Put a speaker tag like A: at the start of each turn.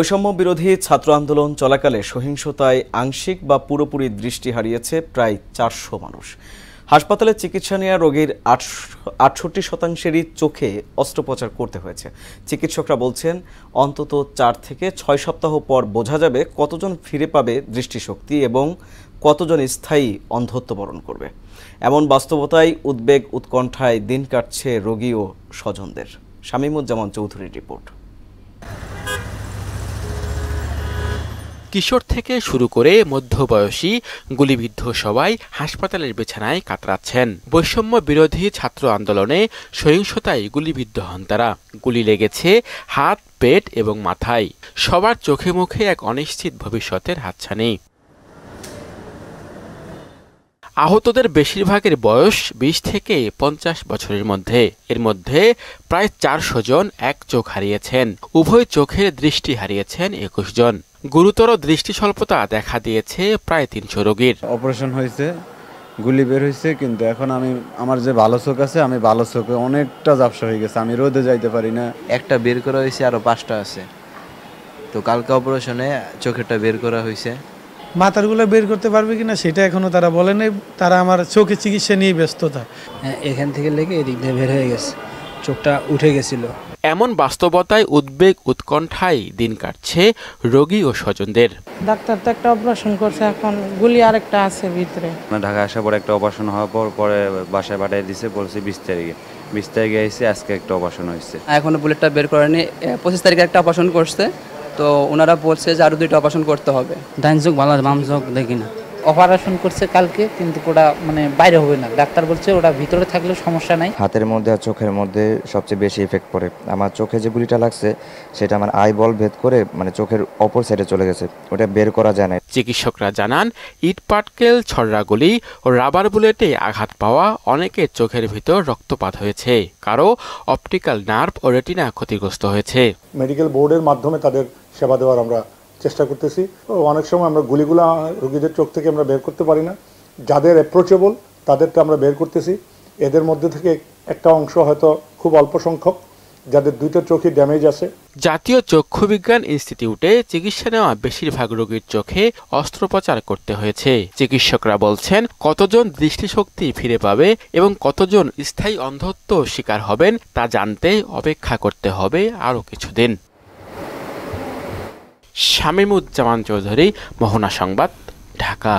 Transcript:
A: বৈষম্য বিরোধী ছাত্র আন্দোলন চলাকালে সহিংসতায় আংশিক বা পুরোপুরি দৃষ্টি হারিয়েছে প্রায় চারশো মানুষ হাসপাতালে চিকিৎসা নেওয়া রোগীর আটষট্টি শতাংশেরই চোখে অস্ত্রোপচার করতে হয়েছে চিকিৎসকরা বলছেন অন্তত চার থেকে ছয় সপ্তাহ পর বোঝা যাবে কতজন ফিরে পাবে দৃষ্টিশক্তি এবং কতজন স্থায়ী অন্ধত্ব বরণ করবে এমন বাস্তবতায় উদ্বেগ উৎকণ্ঠায় দিন কাটছে রোগী ও স্বজনদের শামীমুজ্জামান চৌধুরীর রিপোর্ট
B: কিশোর থেকে শুরু করে মধ্যবয়সী গুলিবিদ্ধ সবাই হাসপাতালের বিছানায় কাতরাচ্ছেন বৈষম্য বিরোধী ছাত্র আন্দোলনে সহিংসতায় গুলিবিদ্ধ হন তারা গুলি লেগেছে হাত পেট এবং মাথায় সবার চোখে মুখে এক অনিশ্চিত ভবিষ্যতের হাতছানি আহতদের বেশিরভাগের বয়স বিশ থেকে পঞ্চাশ বছরের মধ্যে এর মধ্যে প্রায় চারশো জন এক চোখ হারিয়েছেন উভয় চোখের দৃষ্টি হারিয়েছেন একুশ জন গুরুতর দৃষ্টি স্বল্পতা দেখা দিয়েছে প্রায় তিনশো রোগীর অপারেশন
A: হয়েছে গুলি বের হয়েছে কিন্তু এখন আমি আমার যে ভালো চোখ আছে আমি ভালো চোখে অনেকটা জাপসা হয়ে গেছে আমি রোদে যাইতে পারি না একটা বের করা হয়েছে আরও পাঁচটা আছে তো কালকে অপারেশনে চোখেরটা বের করা হয়েছে মাতারগুলো বের করতে পারবে কিনা সেটা এখনও তারা বলে তারা আমার চোখে চিকিৎসা নিয়ে ব্যস্ততা হ্যাঁ, এখান থেকে লেগে এদিক দিয়ে বের হয়ে গেছে
B: চোখটা উঠে গেছিল এমন বাস্তবতায় উদ্বেগ উৎকণ্ঠায় দিন কাটছে রোগী ও স্বজনদের ডাক্তার তো একটা অপারেশন করছে এখন গুলি আরেকটা আছে ভিতরে ঢাকা আসার পর একটা অপারেশন হওয়ার পর পরে বাসায় পাঠিয়ে দিছে বলছে বিশ তারিখে বিশ
A: তারিখে এসে আজকে একটা অপারেশন হয়েছে এখনো বুলেটটা বের করেনি পঁচিশ তারিখে একটা অপারেশন করছে তো ওনারা বলছে যে আরো দুইটা অপারেশন করতে হবে ডাইন চোখ ভালো বাম চোখ দেখি না অপারেশন করছে
B: কালকে কিন্তু ওটা মানে বাইরে হবে না ডাক্তার বলছে ওটা ভিতরে থাকলে সমস্যা নাই
A: হাতের মধ্যে আর চোখের মধ্যে সবচেয়ে বেশি ইফেক্ট পড়ে আমার চোখে যে গুলিটা লাগছে সেটা আমার আই বল ভেদ করে মানে
B: চোখের অপর সাইডে চলে গেছে ওটা বের করা যায় না চিকিৎসকরা জানান ইট পাটকেল ছড়রা গুলি ও রাবার বুলেটে আঘাত পাওয়া অনেকের চোখের ভিতর রক্তপাত হয়েছে কারো অপটিক্যাল নার্ভ ও রেটিনা ক্ষতিগ্রস্ত হয়েছে
C: মেডিকেল বোর্ডের মাধ্যমে তাদের সেবা দেওয়ার আমরা চেষ্টা করতেছি অনেক সময় আমরা গুলিগুলা রোগীদের চোখ থেকে আমরা বের করতে পারি না যাদের অ্যাপ্রোচেবল তাদেরকে আমরা বের করতেছি এদের মধ্যে থেকে একটা অংশ হয়তো খুব অল্প সংখ্যক যাদের দুইটা চোখে ড্যামেজ আছে
B: জাতীয় চক্ষু বিজ্ঞান ইনস্টিটিউটে চিকিৎসা নেওয়া বেশিরভাগ রোগীর চোখে অস্ত্রোপচার করতে হয়েছে চিকিৎসকরা বলছেন কতজন দৃষ্টিশক্তি ফিরে পাবে এবং কতজন স্থায়ী অন্ধত্ব শিকার হবেন তা জানতে অপেক্ষা করতে হবে আরও কিছুদিন শামিমুজ্জামান চৌধুরী মোহনা সংবাদ ঢাকা